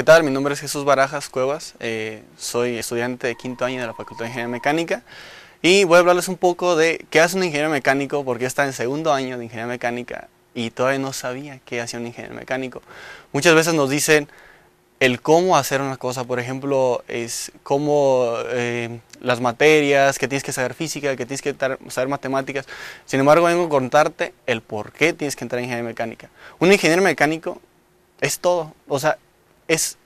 ¿Qué tal? Mi nombre es Jesús Barajas Cuevas, eh, soy estudiante de quinto año de la Facultad de Ingeniería Mecánica y voy a hablarles un poco de qué hace un ingeniero mecánico, porque está en segundo año de Ingeniería Mecánica y todavía no sabía qué hacía un ingeniero mecánico. Muchas veces nos dicen el cómo hacer una cosa, por ejemplo, es cómo eh, las materias, que tienes que saber física, que tienes que saber matemáticas. Sin embargo, vengo a contarte el por qué tienes que entrar en ingeniería mecánica. Un ingeniero mecánico es todo, o sea, es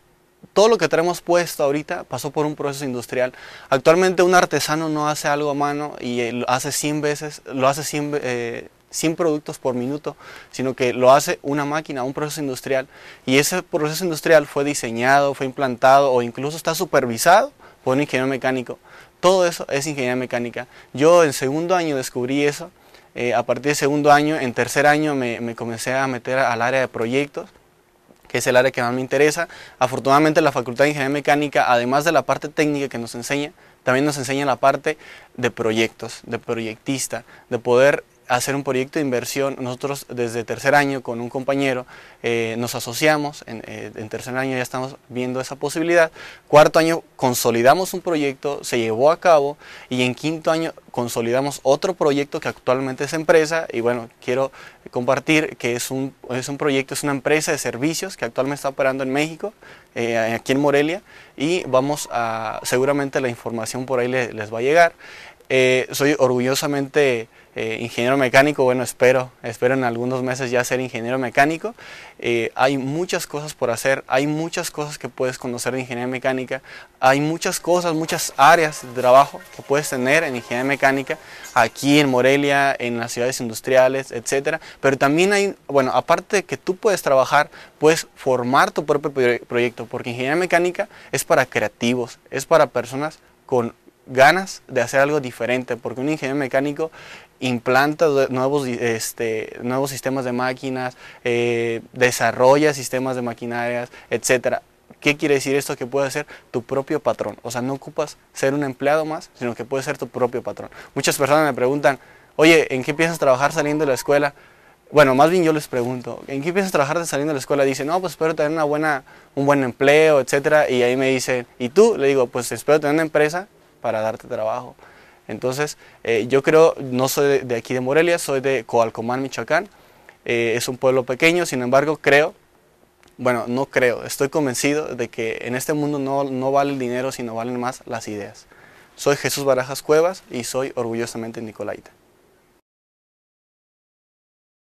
todo lo que tenemos puesto ahorita pasó por un proceso industrial. Actualmente un artesano no hace algo a mano y eh, lo hace 100 veces, lo hace 100, eh, productos por minuto, sino que lo hace una máquina, un proceso industrial. Y ese proceso industrial fue diseñado, fue implantado o incluso está supervisado por un ingeniero mecánico. Todo eso es ingeniería mecánica. Yo en segundo año descubrí eso. Eh, a partir de segundo año, en tercer año me comencé a meter al área de proyectos que es el área que más me interesa. Afortunadamente la Facultad de Ingeniería Mecánica, además de la parte técnica que nos enseña, también nos enseña la parte de proyectos, de proyectista, de poder hacer un proyecto de inversión. Nosotros desde tercer año con un compañero eh, nos asociamos, eh, en, tercer año ya estamos viendo esa posibilidad. Cuarto año consolidamos un proyecto, se llevó a cabo y en quinto año consolidamos otro proyecto que actualmente es empresa y bueno, quiero compartir que es un, es un proyecto, es una empresa de servicios que actualmente está operando en México, eh, aquí en Morelia y vamos a, seguramente la información por ahí les va a llegar. soy orgullosamente eh, ingeniero mecánico, bueno, espero, espero en algunos meses ya ser ingeniero mecánico. Eh, hay muchas cosas por hacer, hay muchas cosas que puedes conocer de ingeniería mecánica, hay muchas cosas, muchas áreas de trabajo que puedes tener en ingeniería mecánica aquí en Morelia, en las ciudades industriales, etc. Pero también hay, bueno, aparte de que tú puedes trabajar, puedes formar tu propio proyecto, porque ingeniería mecánica es para creativos, es para personas con ganas de hacer algo diferente, porque un ingeniero mecánico implanta nuevos, este, nuevos sistemas de máquinas, eh, desarrolla sistemas de maquinarias, etc. ¿Qué quiere decir esto? Que puedes ser tu propio patrón. O sea, no ocupas ser un empleado más, sino que puedes ser tu propio patrón. Muchas personas me preguntan, oye, ¿en qué piensas trabajar saliendo de la escuela? Bueno, más bien yo les pregunto, ¿en qué piensas trabajar saliendo de la escuela? Dicen, no, pues espero tener una buena, un buen empleo, etc. Y ahí me dicen, ¿y tú? Le digo, pues espero tener una empresa para darte trabajo. Entonces, eh, yo creo, no soy de, aquí de Morelia, soy de Coalcomán, Michoacán. Eh, es un pueblo pequeño, sin embargo, creo, bueno, no creo, estoy convencido de que en este mundo no, no vale el dinero, sino valen más las ideas. Soy Jesús Barajas Cuevas y soy orgullosamente nicolaita.